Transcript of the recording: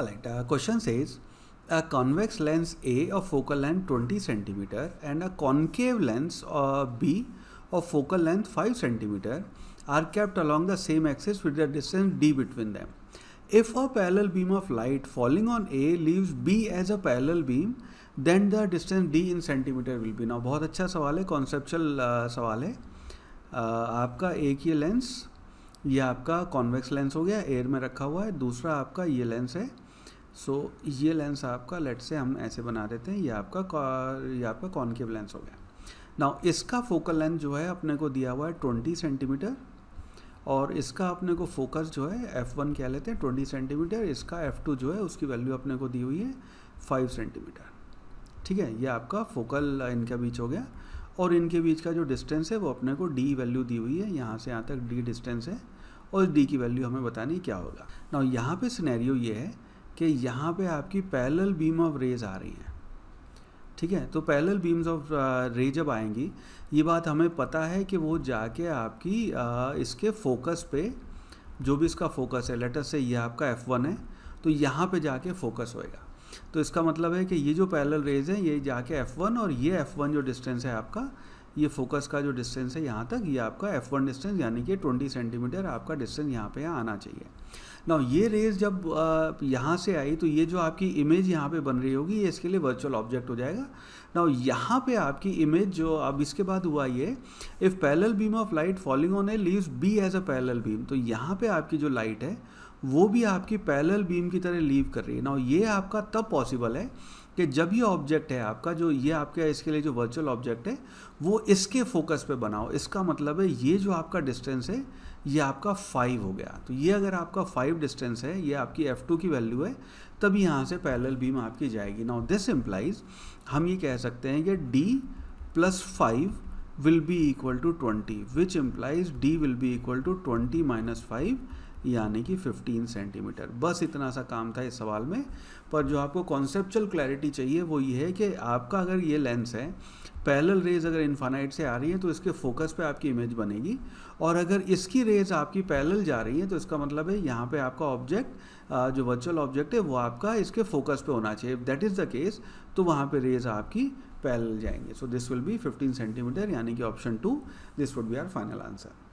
Alright, uh, question says a convex lens A of focal length 20 centimeter and a concave lens uh, B of focal length 5 centimeter are kept along the same axis with the distance d between them. If a parallel beam of light falling on A leaves B as a parallel beam, then the distance d in centimeter will be. Now बहुत अच्छा सवाल है conceptual uh, सवाल है uh, आपका एक ये lens, ये आपका कॉन्वेक्स लेंस हो गया एयर में रखा हुआ है दूसरा आपका ये लेंस है सो so, ये लेंस आपका लेट से हम ऐसे बना देते हैं ये आपका ये आपका कॉनकेव लेंस हो गया नाउ इसका फोकल लेंथ जो है अपने को दिया हुआ है ट्वेंटी सेंटीमीटर और इसका अपने को फोकस जो है एफ़ वन कह लेते हैं ट्वेंटी सेंटीमीटर इसका एफ़ टू जो है उसकी वैल्यू अपने को दी हुई है फाइव सेंटीमीटर ठीक है ये आपका फोकल इनके बीच हो गया और इनके बीच का जो डिस्टेंस है वो अपने को डी वैल्यू दी हुई है यहाँ से यहाँ तक डी डिस्टेंस है और डी की वैल्यू हमें बतानी क्या होगा ना यहाँ पे सिनेरियो ये है कि यहाँ पे आपकी पैरेलल बीम ऑफ रेज आ रही हैं ठीक है तो पैरेलल बीम्स ऑफ रे जब आएंगी ये बात हमें पता है कि वो जाके आपकी आ, uh, इसके फोकस पे जो भी इसका फोकस है लेटर से ये आपका एफ़ वन है तो यहाँ पे जाके फोकस होएगा तो इसका मतलब है कि ये जो पैरेलल रेज है ये जाके एफ़ वन और ये एफ़ वन जो डिस्टेंस है आपका ये फोकस का जो डिस्टेंस है यहाँ तक ये आपका एफ वन डिस्टेंस यानी कि ट्वेंटी सेंटीमीटर आपका डिस्टेंस यहाँ पे आना चाहिए ना ये रेज जब यहाँ से आई तो ये जो आपकी इमेज यहाँ पे बन रही होगी ये इसके लिए वर्चुअल ऑब्जेक्ट हो जाएगा ना यहाँ पे आपकी इमेज जो अब इसके बाद हुआ ये if parallel beam of light falling on a leaves be as a parallel beam तो यहाँ पे आपकी जो लाइट है वो भी आपकी पैरेलल बीम की तरह लीव कर रही है ना ये आपका तब पॉसिबल है कि जब ये ऑब्जेक्ट है आपका जो ये आपके इसके लिए जो वर्चुअल ऑब्जेक्ट है वो इसके फोकस पे बनाओ इसका मतलब है ये जो आपका डिस्टेंस है ये आपका फाइव हो गया तो ये अगर आपका फाइव डिस्टेंस है ये आपकी एफ टू की वैल्यू है तब यहाँ से पैरेलल बीम आपकी जाएगी नाउ दिस इम्प्लाइज हम ये कह सकते हैं कि D plus five will be equal to twenty which implies D will be equal to twenty minus five यानी कि 15 सेंटीमीटर बस इतना सा काम था इस सवाल में पर जो आपको कॉन्सेप्चुअल क्लैरिटी चाहिए वो ये है कि आपका अगर ये लेंस है पैरेलल रेज अगर इन्फानाइट से आ रही है तो इसके फोकस पे आपकी इमेज बनेगी और अगर इसकी रेज आपकी पैरेलल जा रही है तो इसका मतलब है यहाँ पे आपका ऑब्जेक्ट जो वर्चुअल ऑब्जेक्ट है वो आपका इसके फोकस पे होना चाहिए दैट इज़ द केस तो वहाँ पे रेज आपकी पैरेलल जाएंगे so this will be 15 centimeter यानी कि option two this would be our final answer